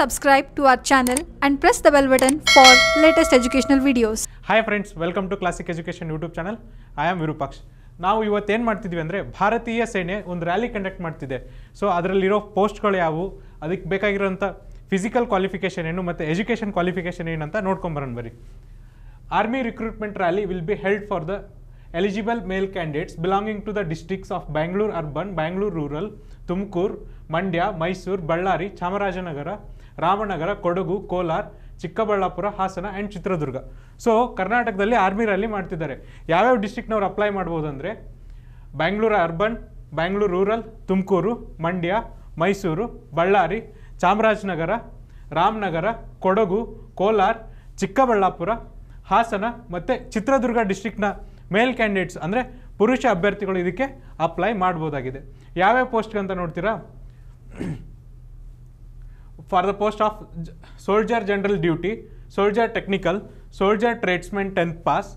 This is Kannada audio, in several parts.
subscribe to our channel and press the bell button for latest educational videos. Hi friends, welcome to Classic Education YouTube channel. I am Virupaksh. ನಾವು ಇವತ್ತೇನು ಮಾಡ್ತಿದ್ವಿ ಅಂದರೆ ಭಾರತೀಯ ಸೇನೆ ಒಂದು ರ್ಯಾಲಿ ಕಂಡಕ್ಟ್ ಮಾಡ್ತಿದೆ ಸೊ ಅದರಲ್ಲಿರೋ ಪೋಸ್ಟ್ಗಳು ಯಾವುವು ಅದಕ್ಕೆ ಬೇಕಾಗಿರೋಂಥ ಫಿಸಿಕಲ್ ಕ್ವಾಲಿಫಿಕೇಷನ್ ಏನು ಮತ್ತು ಎಜುಕೇಷನ್ ಕ್ವಾಲಿಫಿಕೇಷನ್ ಏನಂತ ನೋಡ್ಕೊಂಬರೋಣ ಬರೀ army recruitment rally will be held for the eligible male candidates belonging to the districts of Bangalore urban Bangalore rural Tumakuru Mandya Mysuru Ballari Chamarajanagar Ramanagara Kodagu Kolar Chikkaballapur Hassan and Chitradurga so ಕರ್ನಾಟಕದಲ್ಲಿ ಆರ್ಮಿ ರ್ಯಾಲಿ ಮಾಡ್ತಿದ್ದಾರೆ ಯಾವ್ಯಾವ ಡಿಸ್ಟಿಕ್ನವ್ರು ಅಪ್ಲೈ ಮಾಡ್ಬೋದು ಅಂದರೆ ಬ್ಯಾಂಗ್ಳೂರು ಅರ್ಬನ್ ಬ್ಯಾಂಗ್ಳೂರು ರೂರಲ್ ತುಮಕೂರು ಮಂಡ್ಯ ಮೈಸೂರು ಬಳ್ಳಾರಿ ಚಾಮರಾಜನಗರ ರಾಮನಗರ ಕೊಡಗು ಕೋಲಾರ ಚಿಕ್ಕಬಳ್ಳಾಪುರ ಹಾಸನ ಮತ್ತು ಚಿತ್ರದುರ್ಗ ಡಿಸ್ಟಿಕ್ನ ಮೇಲ್ ಕ್ಯಾಂಡಿಡೇಟ್ಸ್ ಅಂದರೆ ಪುರುಷ ಅಭ್ಯರ್ಥಿಗಳು ಇದಕ್ಕೆ ಅಪ್ಲೈ ಮಾಡ್ಬೋದಾಗಿದೆ ಯಾವ್ಯಾವ ಪೋಸ್ಟ್ಗಂತ ನೋಡ್ತೀರಾ for the post of soldier general duty, soldier technical, soldier tradesman 10th pass,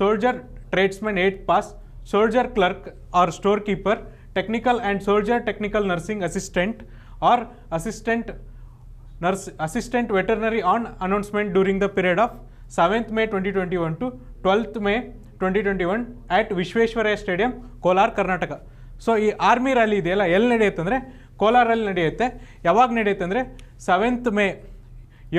soldier tradesman 8th pass, soldier clerk or storekeeper, technical and soldier technical nursing assistant or assistant nurse assistant veterinary on announcement during the period of 7th May 2021 to 12th May 2021 at Vishweshwaraya Stadium, Kolar, Karnataka. So, this army rally is ಎಲ್ಲಿ ನಡೆಯುತ್ತೆ ಕೋಲಾರಲ್ಲಿ ನಡೆಯುತ್ತೆ ಯಾವಾಗ ನಡೆಯುತ್ತೆ ಅಂದರೆ ಸೆವೆಂತ್ ಮೇ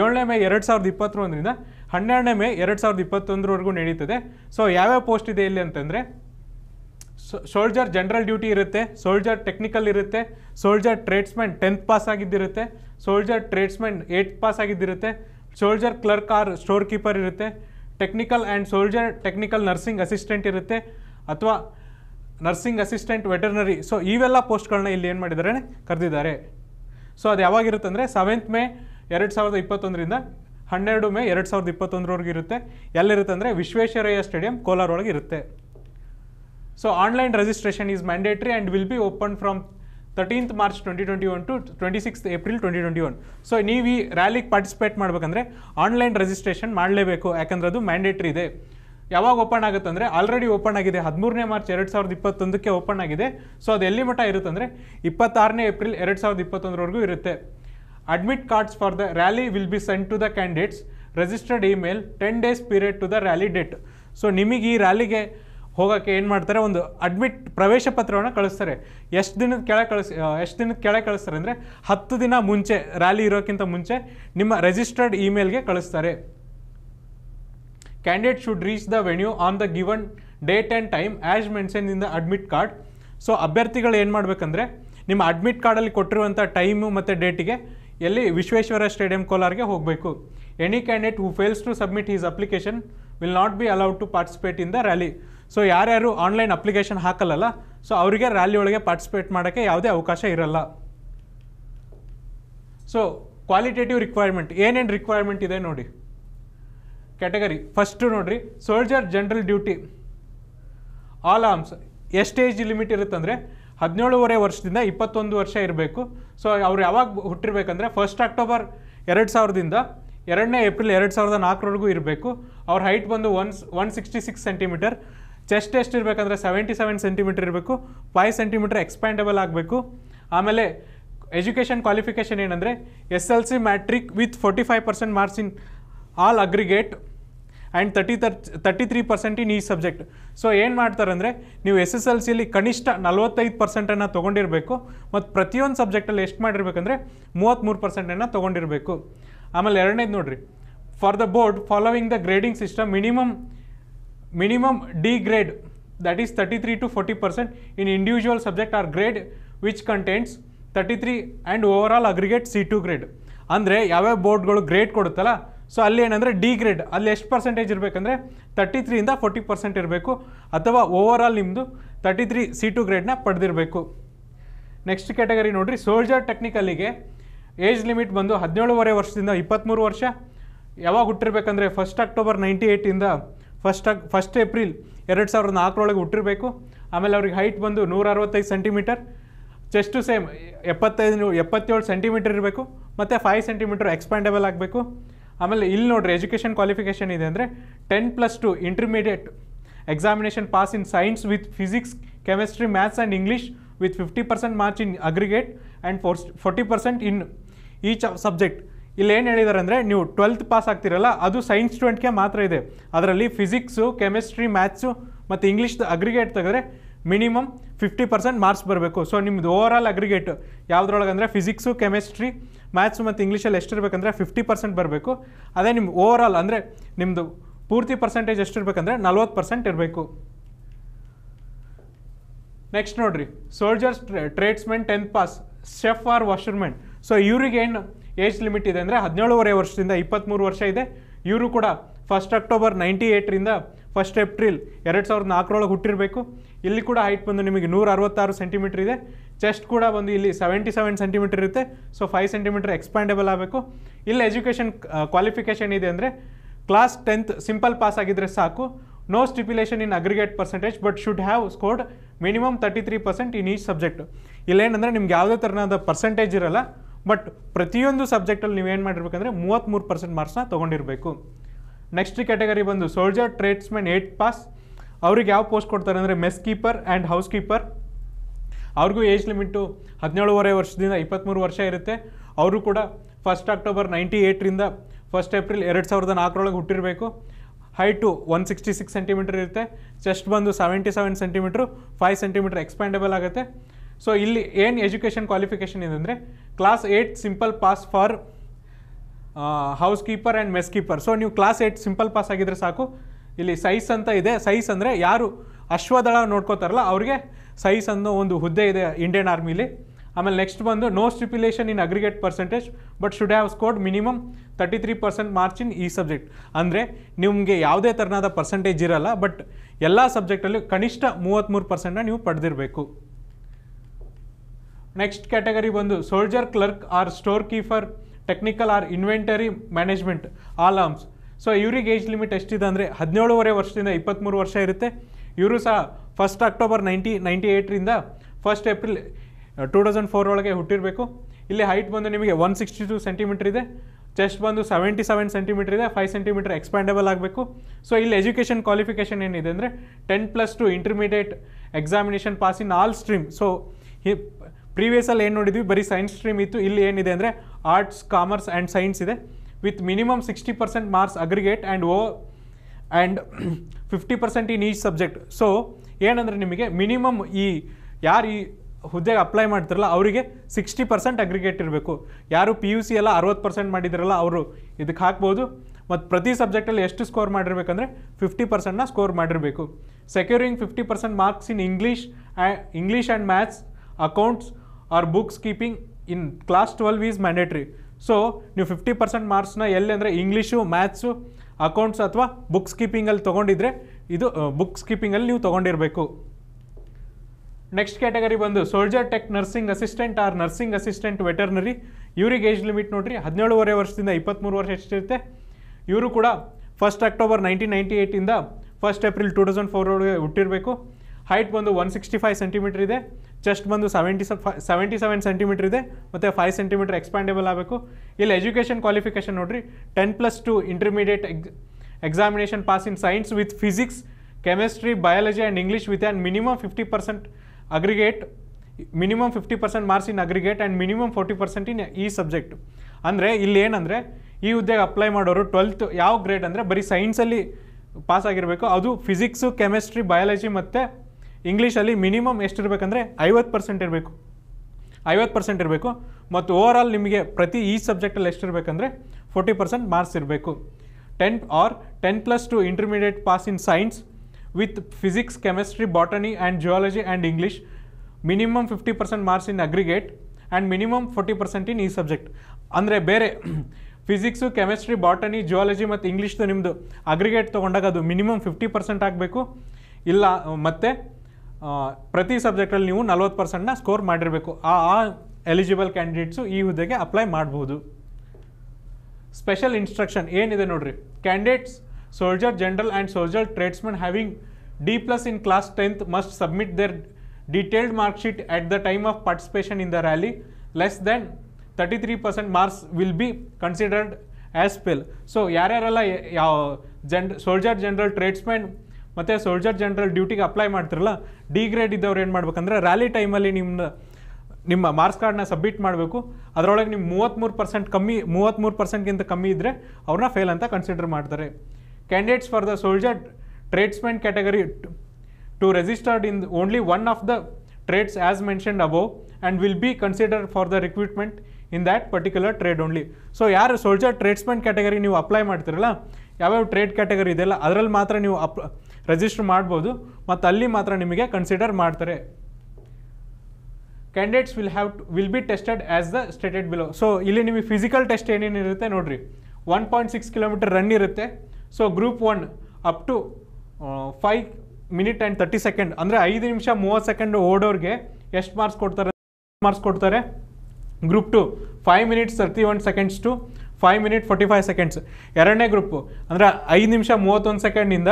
ಏಳನೇ ಮೇ ಎರಡು ಸಾವಿರದ ಇಪ್ಪತ್ತೊಂದರಿಂದ ಹನ್ನೆರಡನೇ ಮೇ ಎರಡು ಸಾವಿರದ ಇಪ್ಪತ್ತೊಂದರವರೆಗೂ ನಡೀತದೆ ಸೊ ಯಾವ್ಯಾವ ಪೋಸ್ಟ್ ಇದೆ ಇಲ್ಲಿ ಅಂತಂದರೆ ಸೋಲ್ಜರ್ ಜನರಲ್ ಡ್ಯೂಟಿ ಇರುತ್ತೆ ಸೋಲ್ಜರ್ ಟೆಕ್ನಿಕಲ್ ಇರುತ್ತೆ ಸೋಲ್ಜರ್ ಟ್ರೇಡ್ಸ್ಮನ್ ಟೆಂತ್ ಪಾಸ್ ಆಗಿದ್ದಿರುತ್ತೆ ಸೋಲ್ಜರ್ ಟ್ರೇಡ್ಸ್ಮನ್ ಏಯ್ಟ್ ಪಾಸ್ ಆಗಿದ್ದಿರುತ್ತೆ soldier clerk or store keeper ಇರುತ್ತೆ technical and soldier technical nursing assistant ಇರುತ್ತೆ ಅಥವಾ ನರ್ಸಿಂಗ್ ಅಸಿಸ್ಟೆಂಟ್ ವೆಟರ್ನರಿ ಸೊ ಇವೆಲ್ಲ ಪೋಸ್ಟ್ಗಳನ್ನ ಇಲ್ಲಿ ಏನು ಮಾಡಿದ್ದಾರೆ ಕರೆದಿದ್ದಾರೆ ಸೊ ಅದು ಯಾವಾಗಿರುತ್ತೆ ಸೆವೆಂತ್ ಮೇ ಎರಡು ಸಾವಿರದ ಇಪ್ಪತ್ತೊಂದರಿಂದ ಹನ್ನೆರಡು ಮೇ ಎರಡು ಸಾವಿರದ ಇಪ್ಪತ್ತೊಂದರವರೆಗೂ ಇರುತ್ತೆ ಎಲ್ಲಿರುತ್ತೆ ಅಂದರೆ ವಿಶ್ವೇಶ್ವರಯ್ಯ ಸ್ಟೇಡಿಯಂ ಕೋಲಾರ ಒಳಗೆ ಇರುತ್ತೆ so online registration is mandatory and will be open from thirteenth March twenty twenty one to twenty sixth April twenty twenty one so ನೀವು ಈ ರ್ಯಾಲಿಗೆ ಪಾರ್ಟಿಸಿಪೇಟ್ ಮಾಡಬೇಕಂದ್ರೆ ಆನ್ಲೈನ್ ರಿಜಿಸ್ಟ್ರೇಷನ್ ಮಾಡಲೇಬೇಕು ಯಾಕಂದ್ರೆ ಅದು ಮ್ಯಾಂಡೇಟ್ರಿ ಇದೆ ಯಾವಾಗ ಓಪನ್ ಆಗುತ್ತೆ ಅಂದರೆ ಆಲ್ರೆಡಿ ಓಪನ್ ಆಗಿದೆ ಹದಿಮೂರನೇ ಮಾರ್ಚ್ ಎರಡು ಸಾವಿರದ ಇಪ್ಪತ್ತೊಂದಕ್ಕೆ ಓಪನ್ ಆಗಿದೆ ಸೊ ಅದು ಎಲ್ಲಿ ಮಟ್ಟ ಇರುತ್ತೆ ಅಂದರೆ ಇಪ್ಪತ್ತಾರನೇ ಏಪ್ರಿಲ್ ಎರಡು ಸಾವಿರದ ಇಪ್ಪತ್ತೊಂದರವರೆಗೂ ಇರುತ್ತೆ admit cards for the rally will be send to the candidates registered email ten days period to the rally date so ನಿಮಗೆ ಈ ರ್ಯಾಲಿಗೆ ಹೋಗೋಕ್ಕೆ ಏನು ಮಾಡ್ತಾರೆ ಒಂದು ಅಡ್ಮಿಟ್ ಪ್ರವೇಶ ಪತ್ರವನ್ನು ಕಳಿಸ್ತಾರೆ ಎಷ್ಟು ದಿನದ ಕೆಳಗೆ ಕಳಿಸ್ ಎಷ್ಟು ದಿನದ ಕೆಳಗೆ ಕಳಿಸ್ತಾರೆ ಅಂದರೆ ಹತ್ತು ದಿನ ಮುಂಚೆ ರ್ಯಾಲಿ ಇರೋಕ್ಕಿಂತ ಮುಂಚೆ ನಿಮ್ಮ ರಿಜಿಸ್ಟರ್ಡ್ ಇಮೇಲ್ಗೆ ಕಳಿಸ್ತಾರೆ candidate should reach the venue on the given date and time as mention in the admit card so ಅಭ್ಯರ್ಥಿಗಳು ಏನು ಮಾಡಬೇಕಂದ್ರೆ ನಿಮ್ಮ ಅಡ್ಮಿಟ್ ಕಾರ್ಡಲ್ಲಿ ಕೊಟ್ಟಿರುವಂಥ ಟೈಮು ಮತ್ತು ಡೇಟಿಗೆ ಎಲ್ಲಿ ವಿಶ್ವೇಶ್ವರ ಸ್ಟೇಡಿಯಂ ಕೋಲಾರ್ಗೆ ಹೋಗಬೇಕು any candidate who fails to submit his application will not be allowed to participate in the rally so ಯಾರ್ಯಾರು ಆನ್ಲೈನ್ ಅಪ್ಲಿಕೇಶನ್ ಹಾಕಲ್ಲಲ್ಲ ಸೊ ಅವರಿಗೆ ರ್ಯಾಲಿ ಒಳಗೆ ಪಾರ್ಟಿಸಿಪೇಟ್ ಮಾಡೋಕ್ಕೆ ಯಾವುದೇ ಅವಕಾಶ ಇರಲ್ಲ ಸೊ ಕ್ವಾಲಿಟೇಟಿವ್ ರಿಕ್ವೈರ್ಮೆಂಟ್ ಏನೇನು ರಿಕ್ವೈರ್ಮೆಂಟ್ ಇದೆ ನೋಡಿ ಕ್ಯಾಟಗರಿ ಫಸ್ಟು ನೋಡಿರಿ soldier general duty all arms ಎಷ್ಟು ಏಜ್ ಲಿಮಿಟ್ ಇರುತ್ತಂದರೆ ಹದಿನೇಳುವರೆ ವರ್ಷದಿಂದ ಇಪ್ಪತ್ತೊಂದು ವರ್ಷ ಇರಬೇಕು ಸೊ ಅವ್ರು ಯಾವಾಗ ಹುಟ್ಟಿರ್ಬೇಕಂದ್ರೆ ಫಸ್ಟ್ ಅಕ್ಟೋಬರ್ ಎರಡು ಸಾವಿರದಿಂದ ಎರಡನೇ ಏಪ್ರಿಲ್ ಎರಡು ಸಾವಿರದ ನಾಲ್ಕರವರೆಗೂ ಇರಬೇಕು ಅವ್ರ ಹೈಟ್ ಬಂದು once one sixty six centimetre chest ಎಷ್ಟು ಇರಬೇಕಂದ್ರೆ ಸೆವೆಂಟಿ ಸೆವೆನ್ ಸೆಂಟಿಮೀಟರ್ ಇರಬೇಕು ಫೈವ್ ಸೆಂಟಿಮೀಟರ್ ಎಕ್ಸ್ಪ್ಯಾಂಡಬಲ್ ಆಗಬೇಕು ಆಮೇಲೆ ಎಜುಕೇಷನ್ ಕ್ವಾಲಿಫಿಕೇಷನ್ ಏನಂದರೆ S L C matric with forty five percent marks in all aggregate and thirty thirty thirty three percent in ಈ ಸಬ್ಜೆಕ್ಟ್ ಸೊ ಏನು ಮಾಡ್ತಾರೆ ಅಂದರೆ ನೀವು ಎಸ್ ಎಸ್ ಎಲ್ ಸಿಯಲ್ಲಿ ಕನಿಷ್ಠ ನಲ್ವತ್ತೈದು ಪರ್ಸೆಂಟನ್ನು ತೊಗೊಂಡಿರಬೇಕು ಮತ್ತು ಪ್ರತಿಯೊಂದು ಸಬ್ಜೆಕ್ಟಲ್ಲಿ ಎಷ್ಟು ಮಾಡಿರಬೇಕಂದ್ರೆ ಮೂವತ್ತ್ಮೂರು ಪರ್ಸೆಂಟನ್ನು ತೊಗೊಂಡಿರಬೇಕು ಆಮೇಲೆ ಎರಡನೇದು ನೋಡಿರಿ for the board following the grading system minimum minimum D grade that is thirty three to forty percent in individual subject or grade which contents thirty three and over all aggregate C two grade ಅಂದರೆ ಯಾವ್ಯಾವ ಬೋರ್ಡ್ಗಳು ಗ್ರೇಡ್ ಕೊಡುತ್ತಲ್ಲ ಸೊ ಅಲ್ಲಿ ಏನಂದರೆ ಡಿ ಗ್ರೇಡ್ ಅಲ್ಲಿ ಎಷ್ಟು ಪರ್ಸೆಂಟೇಜ್ ಇರಬೇಕಂದ್ರೆ ತರ್ಟಿ ತ್ರೀಯಿಂದ ಫೋರ್ಟಿ ಪರ್ಸೆಂಟ್ ಇರಬೇಕು ಅಥವಾ ಓವರ್ ಆಲ್ ನಿಮ್ಮದು ತರ್ಟಿ ತ್ರೀ ಸಿ ಟು ಗ್ರೇಡ್ನ ಪಡೆದಿರಬೇಕು ನೆಕ್ಸ್ಟ್ ಕ್ಯಾಟಗರಿ ನೋಡಿರಿ ಸೋಲ್ಜರ್ ಟೆಕ್ನಿಕಲ್ಲಿಗೆ ಏಜ್ ಲಿಮಿಟ್ ಬಂದು ಹದಿನೇಳುವರೆ ವರ್ಷದಿಂದ ಇಪ್ಪತ್ತ್ಮೂರು ವರ್ಷ ಯಾವಾಗ ಹುಟ್ಟಿರ್ಬೇಕಂದ್ರೆ ಫಸ್ಟ್ ಅಕ್ಟೋಬರ್ ನೈಂಟಿ ಏಯ್ಟಿಂದ ಫಸ್ಟ್ ಅಕ್ ಫಸ್ಟ್ ಏಪ್ರಿಲ್ ಎರಡು ಸಾವಿರದ ನಾಲ್ಕರೊಳಗೆ ಹುಟ್ಟಿರಬೇಕು ಆಮೇಲೆ ಅವ್ರಿಗೆ ಹೈಟ್ ಬಂದು ನೂರ ಅರವತ್ತೈದು ಸೆಂಟಿಮೀಟರ್ ಚೆಸ್ಟು ಸೇಮ್ ಎಪ್ಪತ್ತೈದು ಎಪ್ಪತ್ತೇಳು ಸೆಂಟಿಮೀಟರ್ ಇರಬೇಕು ಮತ್ತು ಫೈವ್ ಸೆಂಟಿಮೀಟರ್ ಎಕ್ಸ್ಪ್ಯಾಂಡೇಬಲ್ ಆಗಬೇಕು ಆಮೇಲೆ ಇಲ್ಲಿ ನೋಡ್ರಿ ಎಜುಕೇಷನ್ ಕ್ವಾಲಿಫಿಕೇಷನ್ ಇದೆ ಅಂದರೆ ten plus two intermediate examination pass in science with physics chemistry maths and English with fifty percent marks in aggregate and four forty percent in each subject ಇಲ್ಲಿ ಏನು ಹೇಳಿದ್ದಾರೆ ಅಂದರೆ ನೀವು ಟ್ವೆಲ್ತ್ ಪಾಸ್ ಆಗ್ತಿರಲ್ಲ ಅದು ಸೈನ್ಸ್ ಸ್ಟೂಡೆಂಟ್ಗೆ ಮಾತ್ರ ಇದೆ ಅದರಲ್ಲಿ ಫಿಸಿಕ್ಸು ಕೆಮಿಸ್ಟ್ರಿ ಮ್ಯಾಥ್ಸು ಮತ್ತು ಇಂಗ್ಲೀಷ್ದು ಅಗ್ರಿಗೇಟ್ ತೆಗೆದ್ರೆ ಮಿನಿಮಮ್ ಫಿಫ್ಟಿ ಪರ್ಸೆಂಟ್ ಮಾರ್ಕ್ಸ್ ಬರಬೇಕು ಸೊ ನಿಮ್ಮದು ಓವರ್ ಆಲ್ ಅಗ್ರಿಗೇಟ್ ಯಾವುದ್ರೊಳಗೆ ಅಂದರೆ ಫಿಸಿಕ್ಸು ಕೆಮಿಸ್ಟ್ರಿ ಮ್ಯಾಥ್ಸ್ ಮತ್ತು ಇಂಗ್ಲೀಷಲ್ಲಿ ಎಷ್ಟಿರಬೇಕಂದ್ರೆ ಫಿಫ್ಟಿ ಪರ್ಸೆಂಟ್ ಬರಬೇಕು ಅದೇ ನಿಮ್ಮ ಓವರ್ ಆಲ್ ಅಂದರೆ ನಿಮ್ಮದು ಪೂರ್ತಿ ಪರ್ಸೆಂಟೇಜ್ ಎಷ್ಟಿರಬೇಕಂದ್ರೆ ನಲ್ವತ್ತು ಪರ್ಸೆಂಟ್ ಇರಬೇಕು ನೆಕ್ಸ್ಟ್ ನೋಡ್ರಿ soldiers tradesmen tenth pass chef or washermen so ಏನು ಏಜ್ ಲಿಮಿಟ್ ಇದೆ ಅಂದರೆ ಹದಿನೇಳುವರೆ ವರ್ಷದಿಂದ ಇಪ್ಪತ್ತ್ಮೂರು ವರ್ಷ ಇದೆ ಇವರು ಕೂಡ ಫಸ್ಟ್ ಅಕ್ಟೋಬರ್ ನೈಂಟಿ ಏಯ್ಟ್ರಿಂದ ಫಸ್ಟ್ ಏಪ್ರಿಲ್ ಎರಡು ಸಾವಿರದ ನಾಲ್ಕರೊಳಗೆ ಹುಟ್ಟಿರಬೇಕು ಇಲ್ಲಿ ಕೂಡ ಹೈಟ್ ಬಂದು ನಿಮಗೆ ನೂರ ಅರವತ್ತಾರು ಸೆಂಟಿಮೀಟ್ರ್ ಇದೆ ಚೆಸ್ಟ್ ಕೂಡ ಬಂದು ಇಲ್ಲಿ ಸೆವೆಂಟಿ ಸೆವೆನ್ ಸೆಂಟಿಮೀಟರ್ ಇರುತ್ತೆ ಸೊ ಫೈವ್ ಸೆಂಟಿಮೀಟರ್ ಎಕ್ಸ್ಪ್ಯಾಂಡೇಬಲ್ ಆಗಬೇಕು ಇಲ್ಲಿ ಎಜುಕೇಷನ್ ಕ್ವಾಲಿಫಿಕೇಷನ್ ಇದೆ ಅಂದರೆ ಕ್ಲಾಸ್ ಟೆಂತ್ ಸಿಂಪಲ್ ಪಾಸ್ ಆಗಿದ್ರೆ ಸಾಕು no stipulation in aggregate percentage but should have scored minimum thirty three percent in each subject ಇಲ್ಲೇನಂದರೆ ನಿಮ್ಗೆ ಯಾವುದೇ ಥರನಾದ ಪರ್ಸೆಂಟೇಜ್ ಇರಲ್ಲ ಬಟ್ ಪ್ರತಿಯೊಂದು ಸಬ್ಜೆಕ್ಟಲ್ಲಿ ನೀವೇನು ಮಾಡಿರ್ಬೇಕಂದ್ರೆ ಮೂವತ್ತ್ಮೂರು ಪರ್ಸೆಂಟ್ ಮಾರ್ಕ್ಸ್ನ ತೊಗೊಂಡಿರಬೇಕು ನೆಕ್ಸ್ಟ್ ಕ್ಯಾಟಗರಿ ಬಂದು ಸೋಲ್ಜರ್ ಟ್ರೇಡ್ಸ್ಮೆನ್ ಏಯ್ಟ್ ಪಾಸ್ ಅವ್ರಿಗೆ ಯಾವ ಪೋಸ್ಟ್ ಕೊಡ್ತಾರೆ ಅಂದರೆ mess keeper and house keeper ಅವ್ರಿಗೂ ಏಜ್ ಲಿಮಿಟು ಹದಿನೇಳುವರೆ ವರ್ಷದಿಂದ ಇಪ್ಪತ್ತ್ಮೂರು ವರ್ಷ ಇರುತ್ತೆ ಅವರು ಕೂಡ ಫಸ್ಟ್ ಅಕ್ಟೋಬರ್ ನೈಂಟಿ ಏಟ್ರಿಂದ ಫಸ್ಟ್ ಏಪ್ರಿಲ್ ಎರಡು ಸಾವಿರದ ನಾಲ್ಕರೊಳಗೆ ಹುಟ್ಟಿರಬೇಕು height one sixty six centimetre ಇರುತ್ತೆ ಚೆಸ್ಟ್ ಬಂದು seventy seven centimetre five centimetre expandable ಆಗುತ್ತೆ ಸೊ ಇಲ್ಲಿ ಏನು ಎಜುಕೇಷನ್ ಕ್ವಾಲಿಫಿಕೇಷನ್ ಇದೆ ಅಂದರೆ class eight simple pass for house keeper and mess keeper so ನೀವು ಕ್ಲಾಸ್ ಏಯ್ಟ್ ಸಿಂಪಲ್ ಪಾಸ್ ಆಗಿದ್ರೆ ಸಾಕು ಇಲ್ಲಿ ಸೈಸ್ ಅಂತ ಇದೆ ಸೈಸ್ ಅಂದರೆ ಯಾರು ಅಶ್ವದಳ ನೋಡ್ಕೋತಾರಲ್ಲ ಅವ್ರಿಗೆ ಸೈಸ್ ಅನ್ನೋ ಒಂದು ಹುದ್ದೆ ಇದೆ ಇಂಡಿಯನ್ ಆರ್ಮಿಲಿ ಆಮೇಲೆ ನೆಕ್ಸ್ಟ್ ಬಂದು no stipulation in aggregate percentage but should have scored minimum thirty three percent marks in ಈ ಸಬ್ಜೆಕ್ಟ್ ಅಂದರೆ ನಿಮಗೆ ಯಾವುದೇ ಥರನಾದ ಪರ್ಸೆಂಟೇಜ್ ಇರಲ್ಲ ಬಟ್ ಎಲ್ಲ ಸಬ್ಜೆಕ್ಟಲ್ಲೂ ಕನಿಷ್ಠ ಮೂವತ್ತ್ಮೂರು ಪರ್ಸೆಂಟನ್ನ ನೀವು ಪಡೆದಿರಬೇಕು ನೆಕ್ಸ್ಟ್ ಕ್ಯಾಟಗರಿ ಬಂದು soldier clerk or store keeper technical or inventory management all arms so ಇವ್ರಿಗೆ ಏಜ್ ಲಿಮಿಟ್ ಎಷ್ಟಿದೆ ಅಂದರೆ ಹದಿನೇಳುವರೆ ವರ್ಷದಿಂದ ಇಪ್ಪತ್ತ್ಮೂರು ವರ್ಷ ಇರುತ್ತೆ ಇವರು ಸಹ ಫಸ್ಟ್ ಅಕ್ಟೋಬರ್ ನೈಂಟಿ ನೈಂಟಿ ಏಯ್ಟ್ರಿಂದ first April two thousand four ಒಳಗೆ ಹುಟ್ಟಿರಬೇಕು ಇಲ್ಲಿ ಹೈಟ್ ಬಂದು ನಿಮಗೆ ಒನ್ ಸಿಕ್ಸ್ಟಿ ಟು ಸೆಂಟಿಮೀಟ್ರ್ ಇದೆ ಚೆಸ್ಟ್ ಬಂದು ಸೆವೆಂಟಿ ಸೆವೆನ್ ಸೆಂಟಿಮೀಟರ್ ಇದೆ ಫೈವ್ ಸೆಂಟಿಮೀಟರ್ ಎಕ್ಸ್ಪ್ಯಾಂಡೇಬಲ್ ಆಗಬೇಕು ಸೊ ಇಲ್ಲಿ ಎಜುಕೇಷನ್ ಕ್ವಾಲಿಫಿಕೇಷನ್ ಏನಿದೆ ಅಂದರೆ ten plus two intermediate examination pass in all stream so ಪ್ರೀವಿಯಸಲ್ಲಿ ಏನು ನೋಡಿದ್ವಿ ಬರೀ ಸೈನ್ಸ್ ಸ್ಟ್ರೀಮ್ ಇತ್ತು ಇಲ್ಲಿ ಏನಿದೆ ಅಂದರೆ ಆರ್ಟ್ಸ್ ಕಾಮರ್ಸ್ ಆ್ಯಂಡ್ ಸೈನ್ಸ್ ಇದೆ with minimum sixty percent marks aggregate and ಓ and fifty percent in each subject so ಏನಂದರೆ ನಿಮಗೆ ಮಿನಿಮಮ್ ಈ ಯಾರು ಈ ಹುದ್ದೆಗೆ ಅಪ್ಲೈ ಮಾಡ್ತಿರಲ್ಲ ಅವರಿಗೆ ಸಿಕ್ಸ್ಟಿ ಪರ್ಸೆಂಟ್ ಅಗ್ರಿಗೇಟ್ ಇರಬೇಕು ಯಾರು ಪಿ ಯು ಸಿ ಎಲ್ಲ ಅರವತ್ತು ಪರ್ಸೆಂಟ್ ಮಾಡಿದಿರಲ್ಲ ಅವರು ಇದಕ್ಕೆ ಹಾಕ್ಬೋದು ಮತ್ತು ಪ್ರತಿ ಸಬ್ಜೆಕ್ಟಲ್ಲಿ ಎಷ್ಟು ಸ್ಕೋರ್ ಮಾಡಿರಬೇಕಂದ್ರೆ ಫಿಫ್ಟಿ ಪರ್ಸೆಂಟ್ನ ಸ್ಕೋರ್ ಮಾಡಿರಬೇಕು securing fifty percent marks in English and English and maths accounts or books keeping in class twelve is mandatory so ನೀವು ಫಿಫ್ಟಿ ಪರ್ಸೆಂಟ್ ಮಾರ್ಕ್ಸ್ನ ಎಲ್ಲಿ ಅಂದರೆ ಇಂಗ್ಲೀಷು ಮ್ಯಾಥ್ಸು ಅಕೌಂಟ್ಸ್ ಅಥವಾ ಬುಕ್ಸ್ ಕೀಪಿಂಗಲ್ಲಿ ತೊಗೊಂಡಿದ್ರೆ ಇದು ಬುಕ್ಸ್ ಕೀಪಿಂಗಲ್ಲಿ ನೀವು ತೊಗೊಂಡಿರಬೇಕು ನೆಕ್ಸ್ಟ್ ಕ್ಯಾಟಗರಿ ಬಂದು soldier tech nursing assistant or nursing assistant veterinary ಇವ್ರಿಗೆ ಏಜ್ ಲಿಮಿಟ್ ನೋಡಿರಿ ಹದಿನೇಳುವರೆ ವರ್ಷದಿಂದ ಇಪ್ಪತ್ತ್ಮೂರು ವರ್ಷ ಎಷ್ಟಿರುತ್ತೆ ಇವರು ಕೂಡ ಫಸ್ಟ್ ಅಕ್ಟೋಬರ್ ನೈನ್ಟೀನ್ ನೈಂಟಿ ಏಯ್ಟಿಂದ first April two thousand four ಒಳಗೆ ಹುಟ್ಟಿರಬೇಕು ಹೈಟ್ ಬಂದು ಒನ್ ಸಿಕ್ಸ್ಟಿ ಫೈವ್ ಸೆಂಟಿಮೀಟ್ರ್ ಇದೆ ಚೆಸ್ಟ್ ಬಂದು ಸೆವೆಂಟಿ ಸೆವೆಂಟಿ ಸೆವೆನ್ ಸೆಂಟಿಮೀಟರ್ ಇದೆ ಮತ್ತು ಫೈವ್ ಸೆಂಟಿಮೀಟರ್ ಎಕ್ಸ್ಪ್ಯಾಂಡೇಬಲ್ ಆಗಬೇಕು ಇಲ್ಲಿ ಎಜುಕೇಷನ್ ಕ್ವಾಲಿಫಿಕೇಷನ್ ನೋಡಿರಿ ten plus two intermediate ex examination pass in science with physics chemistry biology and English with and minimum fifty percent aggregate minimum fifty percent marks in aggregate and minimum forty percent in ಈ ಸಬ್ಜೆಕ್ಟ್ ಅಂದರೆ ಇಲ್ಲಿ ಏನಂದರೆ ಈ ಹುದ್ದೆಗೆ ಅಪ್ಲೈ ಮಾಡೋರು ಟ್ವೆಲ್ತ್ ಯಾವ ಗ್ರೇಡ್ ಅಂದರೆ ಬರೀ ಸೈನ್ಸಲ್ಲಿ ಪಾಸ್ ಆಗಿರಬೇಕು ಅದು ಫಿಸಿಕ್ಸು ಕೆಮಿಸ್ಟ್ರಿ ಬಯಾಲಜಿ ಮತ್ತು ಇಂಗ್ಲೀಷಲ್ಲಿ ಮಿನಿಮಮ್ ಎಷ್ಟಿರಬೇಕಂದ್ರೆ ಐವತ್ತು ಪರ್ಸೆಂಟ್ ಇರಬೇಕು ಐವತ್ತು ಪರ್ಸೆಂಟ್ ಇರಬೇಕು ಮತ್ತು ಓವರ್ ಆಲ್ ನಿಮಗೆ ಪ್ರತಿ ಈ ಸಬ್ಜೆಕ್ಟಲ್ಲಿ ಎಷ್ಟಿರಬೇಕಂದ್ರೆ ಫೋರ್ಟಿ ಪರ್ಸೆಂಟ್ ಮಾರ್ಕ್ಸ್ ಇರಬೇಕು ten or ten plus two intermediate pass in science with physics chemistry botany and geology and English minimum fifty percent marks in aggregate and minimum forty percent in ಈ ಸಬ್ಜೆಕ್ಟ್ ಅಂದರೆ ಬೇರೆ ಫಿಸಿಕ್ಸು ಕೆಮಿಸ್ಟ್ರಿ ಬಾಟನಿ ಜಿಯಾಲಜಿ ಮತ್ತು ಇಂಗ್ಲೀಷ್ದು ನಿಮ್ಮದು ಅಗ್ರಿಗೇಟ್ ತೊಗೊಂಡಾಗ ಅದು ಮಿನಿಮಮ್ ಫಿಫ್ಟಿ ಪರ್ಸೆಂಟ್ ಆಗಬೇಕು ಇಲ್ಲ ಮತ್ತು ಪ್ರತಿ ಸಬ್ಜೆಕ್ಟಲ್ಲಿ ನೀವು ನಲ್ವತ್ತು ಪರ್ಸೆಂಟ್ನ ಸ್ಕೋರ್ ಮಾಡಿರಬೇಕು ಆ ಆ ಎಲಿಜಿಬಲ್ ಕ್ಯಾಂಡಿಡೇಟ್ಸು ಈ ಹುದ್ದೆಗೆ ಅಪ್ಲೈ ಮಾಡ್ಬೋದು ಸ್ಪೆಷಲ್ ಇನ್ಸ್ಟ್ರಕ್ಷನ್ ಏನಿದೆ ನೋಡ್ರಿ candidates soldier general and soldier tradesman having D plus in class tenth must submit their detailed mark sheet at the time of participation in the rally less than thirty three percent marks will be considered as fail so ಯಾರ್ಯಾರೆಲ್ಲ ಯಾವ ಜನ್ ಸೋಲ್ಜರ್ ಜನರಲ್ ಟ್ರೇಡ್ಸ್ಮೆನ್ ಮತ್ತು ಸೋಲ್ಜರ್ ಜನರಲ್ ಡ್ಯೂಟಿಗೆ ಅಪ್ಲೈ ಮಾಡ್ತಿರಲ್ಲ ಡಿ ಗ್ರೇಡ್ ಇದ್ದವ್ರು ಏನು ಮಾಡ್ಬೇಕಂದ್ರೆ ರ್ಯಾಲಿ ಟೈಮಲ್ಲಿ ನಿಮ್ಮ ನಿಮ್ಮ ಮಾರ್ಕ್ಸ್ ಕಾರ್ಡ್ನ ಸಬ್ಮಿಟ್ ಮಾಡಬೇಕು ಅದರೊಳಗೆ ನಿಮ್ಮ ಮೂವತ್ತ್ಮೂರು ಪರ್ಸೆಂಟ್ ಕಮ್ಮಿ ಮೂವತ್ತ್ಮೂರು ಪರ್ಸೆಂಟ್ಗಿಂತ ಕಮ್ಮಿ ಇದ್ದರೆ ಅವ್ರನ್ನ ಫೇಲ್ ಅಂತ ಕನ್ಸಿಡರ್ ಮಾಡ್ತಾರೆ candidates for the soldier tradesmen category to registered in only one of the trades as mentioned above and will be consider for the recruitment in that particular trade only so ಯಾರು ಸೋಲ್ಜರ್ ಟ್ರೇಡ್ಸ್ಮೆನ್ ಕ್ಯಾಟಗರಿ ನೀವು ಅಪ್ಲೈ ಮಾಡ್ತಿರಲ್ಲ ಯಾವ್ಯಾವ ಟ್ರೇಡ್ ಕ್ಯಾಟಗರಿ ಇದೆಯಲ್ಲ ಅದರಲ್ಲಿ ಮಾತ್ರ ನೀವು ಅಪ್ ರಿಜಿಸ್ಟರ್ ಮಾಡ್ಬೋದು ಮತ್ತು ಅಲ್ಲಿ ಮಾತ್ರ ನಿಮಗೆ ಕನ್ಸಿಡರ್ ಮಾಡ್ತಾರೆ candidates will have will be tested as the stated below so ಇಲ್ಲಿ ನಿಮಗೆ ಫಿಸಿಕಲ್ ಟೆಸ್ಟ್ ಇರುತ್ತೆ ನೋಡಿರಿ one point six kilometre run ಇರುತ್ತೆ so group one up to five minute and thirty second ಅಂದರೆ ಐದು ನಿಮಿಷ ಮೂವತ್ತು ಸೆಕೆಂಡ್ ಓಡೋರಿಗೆ ಎಷ್ಟು ಮಾರ್ಕ್ಸ್ ಕೊಡ್ತಾರೆ ಮಾರ್ಕ್ಸ್ ಕೊಡ್ತಾರೆ group two five minutes thirty one seconds two five minute forty five seconds ಎರಡನೇ ಗ್ರೂಪು ಅಂದರೆ ಐದು ನಿಮಿಷ ಮೂವತ್ತೊಂದು ಸೆಕೆಂಡಿಂದ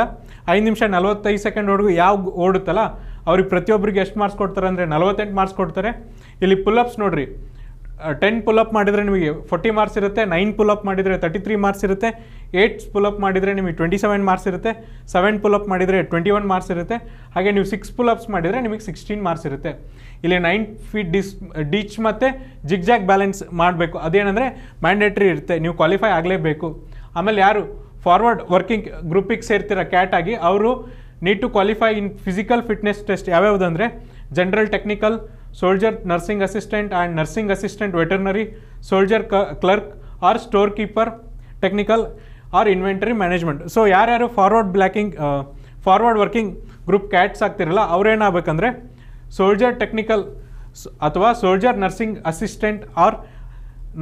ಐದು ನಿಮಿಷ ನಲವತ್ತೈದು ಸೆಕೆಂಡ್ವರೆಗೂ ಯಾವ ಓಡುತ್ತಲ್ಲ ಅವ್ರಿಗೆ ಪ್ರತಿಯೊಬ್ಬರಿಗೆ ಎಷ್ಟು ಮಾರ್ಕ್ಸ್ ಕೊಡ್ತಾರೆ ಅಂದರೆ ನಲವತ್ತೆಂಟು ಮಾರ್ಕ್ಸ್ ಕೊಡ್ತಾರೆ ಇಲ್ಲಿ ಪುಲ್ ನೋಡಿರಿ ಟೆನ್ ಅಪ್ ಮಾಡಿದರೆ ನಿಮಗೆ ಫೋರ್ಟಿ ಮಾರ್ಕ್ಸ್ ಇರುತ್ತೆ ನೈನ್ ಅಪ್ ಮಾಡಿದರೆ ತರ್ಟಿ ತ್ರೀ ಮಾರ್ಕ್ಸ್ ಇರುತ್ತೆ ಪುಲ್ ಅಪ್ ಮಾಡಿದರೆ ನಿಮಗೆ ಟ್ವೆಂಟಿ ಸೆವೆನ್ ಮಾರ್ಕ್ಸ್ ಇರುತ್ತೆ ಸೆವೆನ್ ಪುಲ್ಅಪ್ ಮಾಡಿದರೆ ಟ್ವೆಂಟಿ ಒನ್ ಮಾರ್ಕ್ಸ್ ಇರುತ್ತೆ ಹಾಗೆ ನೀವು ಸಿಕ್ಸ್ ಅಪ್ಸ್ ಮಾಡಿದರೆ ನಿಮಗೆ ಸಿಕ್ಸ್ಟೀನ್ ಮಾರ್ಕ್ಸ್ ಇರುತ್ತೆ ಇಲ್ಲಿ ನೈನ್ ಫೀಟ್ ಡಿಸ್ ಡಿಚ್ ಮತ್ತು ಜಿಗ್ಜಾಕ್ ಬ್ಯಾಲೆನ್ಸ್ ಮಾಡಬೇಕು ಅದೇನಂದರೆ ಮ್ಯಾಂಡೇಟ್ರಿ ಇರುತ್ತೆ ನೀವು ಕ್ವಾಲಿಫೈ ಆಗಲೇಬೇಕು ಆಮೇಲೆ ಯಾರು ಫಾರ್ವರ್ಡ್ ವರ್ಕಿಂಗ್ ಗ್ರೂಪಿಗೆ ಸೇರ್ತಿರೋ ಕ್ಯಾಟ್ ಆಗಿ ಅವರು need to qualify in physical fitness test ಯಾವ್ಯಾವುದಂದರೆ general technical soldier nursing assistant and nursing assistant veterinary soldier clerk or store keeper technical or inventory management so ಯಾರ್ಯಾರು forward blacking forward working group ಕ್ಯಾಟ್ಸ್ ಆಗ್ತಿರಲ್ಲ ಅವರೇನಾಗಬೇಕಂದ್ರೆ ಸೋಲ್ಜರ್ ಟೆಕ್ನಿಕಲ್ ಅಥವಾ soldier nursing assistant or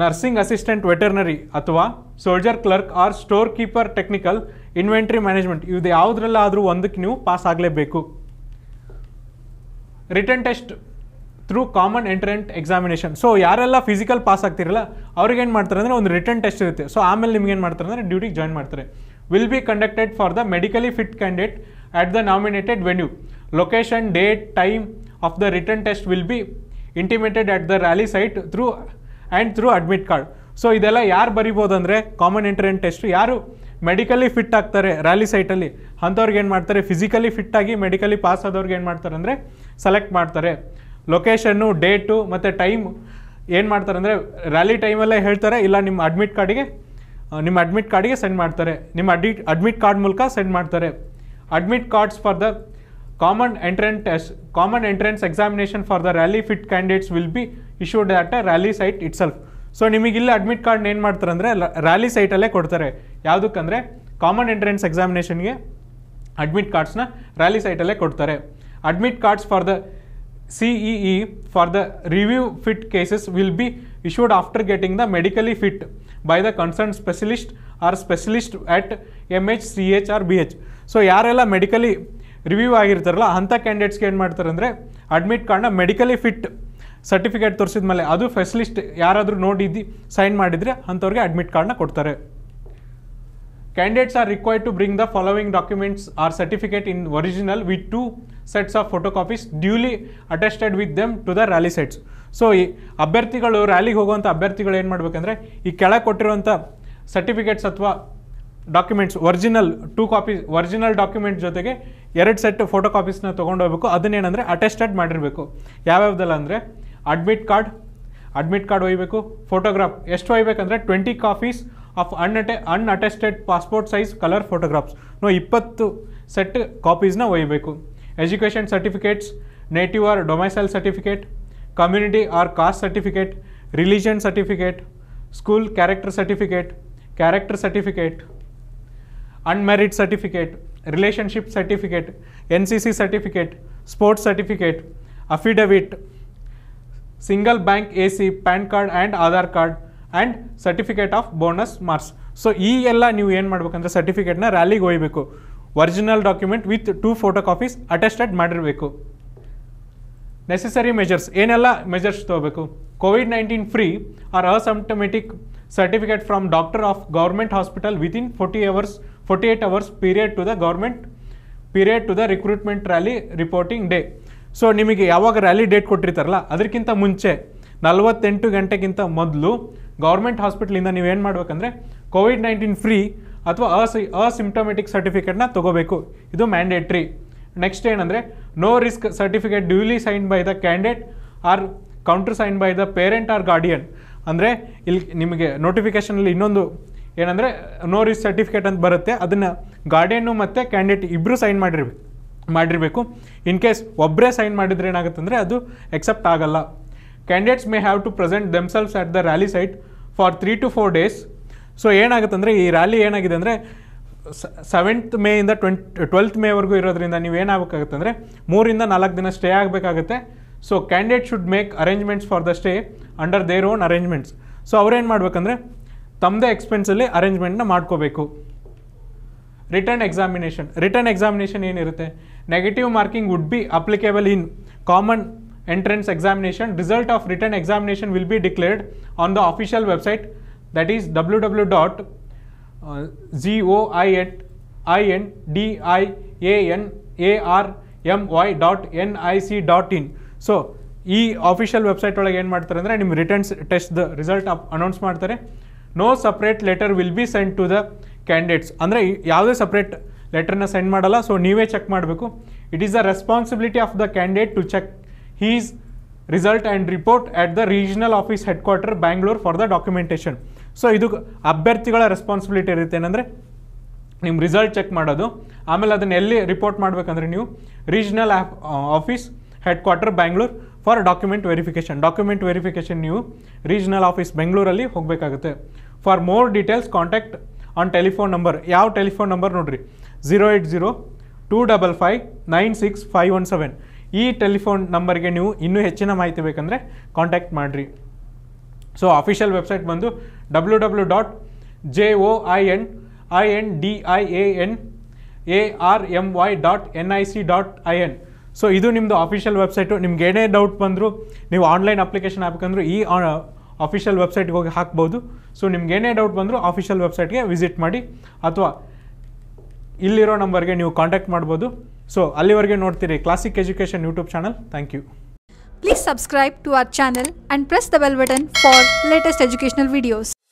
nursing assistant veterinary ಅಥವಾ soldier clerk or store keeper technical inventory management ಇದು ಆದರೂ ಒಂದಕ್ಕೆ ನೀವು ಪಾಸ್ ಆಗಲೇಬೇಕು written test through common entrance examination so ಯಾರೆಲ್ಲ ಫಿಸಿಕಲ್ ಪಾಸ್ ಆಗ್ತಿರಲ್ಲ ಅವ್ರಿಗೆ ಏನು ಮಾಡ್ತಾರೆ ಅಂದರೆ ಒಂದು ರಿಟರ್ನ್ ಟೆಸ್ಟ್ ಇರುತ್ತೆ ಸೊ ಆಮೇಲೆ ನಿಮ್ಗೆ ಏನು ಮಾಡ್ತಾರೆ ಅಂದರೆ ಡ್ಯೂಟಿಗೆ ಜಾಯ್ನ್ ಮಾಡ್ತಾರೆ will be conducted for the medically fit candidate at the nominated venue location date time of the written test will be intimated at the rally site through and through admit card so ಇದೆಲ್ಲ ಯಾರು ಬರಿಬೋದು ಅಂದರೆ ಕಾಮನ್ ಎಂಟ್ರೆನ್ ಟೆಸ್ಟ್ ಯಾರು ಮೆಡಿಕಲಿ ಫಿಟ್ ಆಗ್ತಾರೆ ರ್ಯಾಲಿ ಸೈಟಲ್ಲಿ ಅಂಥವ್ರಿಗೆ ಏನು ಮಾಡ್ತಾರೆ ಫಿಸಿಕಲಿ ಫಿಟ್ ಆಗಿ ಮೆಡಿಕಲಿ ಪಾಸ್ ಆದವ್ರಿಗೆ ಏನು ಮಾಡ್ತಾರೆ ಅಂದರೆ ಸೆಲೆಕ್ಟ್ ಮಾಡ್ತಾರೆ ಲೊಕೇಶನ್ನು ಡೇಟು ಮತ್ತು ಟೈಮ್ ಏನು ಮಾಡ್ತಾರೆ ಅಂದರೆ ರ್ಯಾಲಿ ಟೈಮಲ್ಲೇ ಹೇಳ್ತಾರೆ ಇಲ್ಲ ನಿಮ್ಮ ಅಡ್ಮಿಟ್ ಕಾರ್ಡಿಗೆ ನಿಮ್ಮ ಅಡ್ಮಿಟ್ ಕಾರ್ಡಿಗೆ ಸೆಂಡ್ ಮಾಡ್ತಾರೆ ನಿಮ್ಮ ಅಡಿ ಅಡ್ಮಿಟ್ ಕಾರ್ಡ್ ಮೂಲಕ ಸೆಂಡ್ ಮಾಡ್ತಾರೆ admit cards for the Common entrance, common entrance examination for the rally fit candidates will be issued at a rally site itself. So ನಿಮಗಿಲ್ಲ ಅಡ್ಮಿಟ್ ಕಾರ್ಡ್ ಏನು ಮಾಡ್ತಾರೆ ಅಂದರೆ ರ್ಯಾಲಿ ಸೈಟಲ್ಲೇ ಕೊಡ್ತಾರೆ ಯಾವುದಕ್ಕಂದರೆ ಕಾಮನ್ ಎಂಟ್ರೆನ್ಸ್ ಎಕ್ಸಾಮಿನೇಷನ್ಗೆ ಅಡ್ಮಿಟ್ ಕಾರ್ಡ್ಸ್ನ ರ್ಯಾಲಿ ಸೈಟಲ್ಲೇ ಕೊಡ್ತಾರೆ admit cards for the C E for the review fit cases will be issued after getting the medically fit by the concern specialist or specialist at M H C H R B H so ಯಾರೆಲ್ಲ ಮೆಡಿಕಲಿ ರಿವ್ಯೂ ಆಗಿರ್ತಾರಲ್ಲ ಅಂಥ ಕ್ಯಾಂಡಿಡೇಟ್ಸ್ಗೆ ಏನು ಮಾಡ್ತಾರೆ ಅಂದರೆ ಅಡ್ಮಿಟ್ ಕಾರ್ಡ್ನ ಮೆಡಿಕಲಿ ಫಿಟ್ ಸರ್ಟಿಫಿಕೇಟ್ ತೋರಿಸಿದ ಮೇಲೆ ಅದು ಫೆಸಿಲಿಸ್ಟ್ ಯಾರಾದರೂ ನೋಡಿದ್ದು ಸೈನ್ ಮಾಡಿದರೆ ಅಂಥವ್ರಿಗೆ ಅಡ್ಮಿಟ್ ಕಾರ್ಡ್ನ ಕೊಡ್ತಾರೆ candidates are required to bring the following documents or certificate in original with two sets of photo copies duly attested with them to the rally sets so ಈ ಅಭ್ಯರ್ಥಿಗಳು ರ್ಯಾಲಿಗೆ ಹೋಗುವಂಥ ಅಭ್ಯರ್ಥಿಗಳು ಏನು ಮಾಡಬೇಕಂದ್ರೆ ಈ ಕೆಳಗೆ ಕೊಟ್ಟಿರುವಂಥ ಸರ್ಟಿಫಿಕೇಟ್ಸ್ ಅಥವಾ documents original two copies original document ಜೊತೆಗೆ ಎರಡು ಸೆಟ್ ಫೋಟೋ ಕಾಪೀಸ್ನ ತೊಗೊಂಡೋಗ್ಬೇಕು ಅದನ್ನೇನಂದರೆ ಅಟೆಸ್ಟೆಡ್ ಮಾಡಿರಬೇಕು ಯಾವ್ಯಾವ್ದಲ್ಲ ಅಂದರೆ ಅಡ್ಮಿಟ್ ಕಾರ್ಡ್ ಅಡ್ಮಿಟ್ ಕಾರ್ಡ್ ಒಯ್ಯಬೇಕು ಫೋಟೋಗ್ರಾಫ್ ಎಷ್ಟು ಒಯ್ಬೇಕಂದ್ರೆ ಟ್ವೆಂಟಿ ಕಾಪೀಸ್ ಆಫ್ ಅನ್ಅಟೆ unattested passport size colour photographs no ಇಪ್ಪತ್ತು ಸೆಟ್ ಕಾಪೀಸ್ನ ಒಯ್ಯಬೇಕು education certificates native or domicile certificate community or caste certificate religion certificate school character certificate character certificate unmarried certificate, relationship certificate, NCC certificate, sports certificate, affidavit, single bank AC, PAN card and Aadhaar card and certificate of bonus marks. So, ELA new EN madbukandra certificate na rally goi beko. Original document with two photocopies attached at madr beko. Necessary measures. ENLA measures to beko. COVID-19 free or asymptomatic certificate from doctor of government hospital within 40 hours forty eight hours period to the government period to the recruitment rally reporting day so ನಿಮಗೆ ಯಾವಾಗ ರ್ಯಾಲಿ ಡೇಟ್ ಕೊಟ್ಟಿರ್ತಾರಲ್ಲ ಅದಕ್ಕಿಂತ ಮುಂಚೆ ನಲವತ್ತೆಂಟು ಗಂಟೆಗಿಂತ ಮೊದಲು ಗೌರ್ಮೆಂಟ್ ಹಾಸ್ಪಿಟ್ಲಿಂದ ನೀವು ಏನು ಮಾಡಬೇಕಂದ್ರೆ ಕೋವಿಡ್ ನೈನ್ಟೀನ್ ಫ್ರೀ ಅಥವಾ ಅಸಿ ಅಸಿಂಟಮೆಟಿಕ್ ಸರ್ಟಿಫಿಕೇಟ್ನ ತೊಗೋಬೇಕು ಇದು ಮ್ಯಾಂಡೇಟ್ರಿ ನೆಕ್ಸ್ಟ್ ಏನಂದರೆ no risk certificate duly sign by the candidate or counter sign by the parent or guardian ಅಂದರೆ ಇಲ್ಲಿ ನಿಮಗೆ ನೋಟಿಫಿಕೇಷನಲ್ಲಿ ಇನ್ನೊಂದು ಏನಂದರೆ ನೋ ರಿಸ್ ಸರ್ಟಿಫಿಕೇಟ್ ಅಂತ ಬರುತ್ತೆ ಅದನ್ನು ಗಾರ್ಡಿಯನ್ನು ಮತ್ತು ಕ್ಯಾಂಡಿಡೇಟ್ ಇಬ್ಬರು ಸೈನ್ ಮಾಡಿರ್ಬೇಕು ಮಾಡಿರಬೇಕು ಇನ್ ಕೇಸ್ ಒಬ್ಬರೇ ಸೈನ್ ಮಾಡಿದರೆ ಏನಾಗುತ್ತೆ ಅಂದರೆ ಅದು ಎಕ್ಸೆಪ್ಟ್ ಆಗಲ್ಲ candidates may have to present themselves at the rally site for three to four days so ಏನಾಗುತ್ತೆ ಅಂದರೆ ಈ ರ್ಯಾಲಿ ಏನಾಗಿದೆ ಅಂದರೆ ಸೆವೆಂತ್ ಮೇಯಿಂದ ಟ್ವೆಂಟ್ ಟ್ವೆಲ್ತ್ ಮೇವರೆಗೂ ಇರೋದ್ರಿಂದ ನೀವು ಏನಾಗಬೇಕಾಗುತ್ತೆ ಅಂದರೆ ಮೂರಿಂದ ನಾಲ್ಕು ದಿನ ಸ್ಟೇ ಆಗಬೇಕಾಗುತ್ತೆ so candidate should make arrangements for the stay under their own arrangements so ಅವ್ರೇನು ಮಾಡ್ಬೇಕಂದ್ರೆ ತಮ್ಮದೇ ಎಕ್ಸ್ಪೆನ್ಸಲ್ಲಿ ಅರೇಂಜ್ಮೆಂಟ್ನ ಮಾಡ್ಕೋಬೇಕು ರಿಟರ್ನ್ ಎಕ್ಸಾಮಿನೇಷನ್ ರಿಟರ್ನ್ ಎಕ್ಸಾಮಿನೇಷನ್ ಏನಿರುತ್ತೆ negative marking would be applicable in common entrance examination result of written examination will be declared on the official website that is W W dot G O I at I N D I A N A R M Y dot N I C dot in so ಈ ಆಫಿಷಿಯಲ್ ವೆಬ್ಸೈಟ್ ಒಳಗೆ ಏನು ಮಾಡ್ತಾರೆ ಅಂದರೆ ನಿಮ್ಮ written test result up announce ಮಾಡ್ತಾರೆ no separate letter will be send to the candidates ಅಂದರೆ ಯಾವುದೇ ಸಪ್ರೇಟ್ ಲೆಟರ್ನ ಸೆಂಡ್ ಮಾಡಲ್ಲ ಸೊ ನೀವೇ ಚೆಕ್ ಮಾಡಬೇಕು it is the responsibility of the candidate to check his result and report at the regional office head quarter Bangalore for the documentation so ಇದು ಅಭ್ಯರ್ಥಿಗಳ ರೆಸ್ಪಾನ್ಸಿಬಿಲಿಟಿ ಇರುತ್ತೆ ಏನಂದರೆ ನಿಮ್ಮ ರಿಸಲ್ಟ್ ಚೆಕ್ ಮಾಡೋದು ಆಮೇಲೆ ಅದನ್ನು ಎಲ್ಲಿ ರಿಪೋರ್ಟ್ ಮಾಡಬೇಕಂದ್ರೆ ನೀವು regional office head quarter Bangalore for document verification document verification ನೀವು ರೀಜನಲ್ ಆಫೀಸ್ ಬೆಂಗಳೂರಲ್ಲಿ ಹೋಗಬೇಕಾಗುತ್ತೆ for more details contact on telephone number ಯಾವ ಟೆಲಿಫೋನ್ ನಂಬರ್ ನೋಡಿರಿ zero eight zero two double five nine six five one seven ಈ ಟೆಲಿಫೋನ್ ನಂಬರ್ಗೆ ನೀವು ಇನ್ನೂ ಹೆಚ್ಚಿನ ಮಾಹಿತಿ ಬೇಕಂದರೆ ಕಾಂಟ್ಯಾಕ್ಟ್ ಮಾಡಿರಿ ಸೊ ಅಫಿಷಿಯಲ್ ವೆಬ್ಸೈಟ್ ಬಂದು W W dot J O I N I N D I A N A R M Y dot N I C dot I N so ಇದು ನಿಮ್ಮದು ಆಫಿಷಿಯಲ್ ವೆಬ್ಸೈಟು ನಿಮ್ಗೆ ಏನೇ ಡೌಟ್ ಬಂದರೂ ನೀವು ಆನ್ಲೈನ್ ಅಪ್ಲಿಕೇಶನ್ ಹಾಕಬೇಕಂದ್ರೂ ಈ ಅಫಿಷಿಯಲ್ ವೆಬ್ಸೈಟ್ಗೆ ಹೋಗಿ ಹಾಕ್ಬೋದು ಸೊ ನಿಮ್ಗೆ ಏನೇ ಡೌಟ್ ಬಂದರೂ ಅಫಿಷಿಯಲ್ ವೆಬ್ಸೈಟ್ಗೆ ವಿಸಿಟ್ ಮಾಡಿ ಅಥವಾ ಇಲ್ಲಿರೋ ನಂಬರ್ಗೆ ನೀವು ಕಾಂಟ್ಯಾಕ್ಟ್ ಮಾಡ್ಬೋದು ಸೊ ಅಲ್ಲಿವರೆಗೆ ನೋಡ್ತೀರಿ Classic Education YouTube channel thank you please subscribe to our channel and press the bell button for latest educational videos.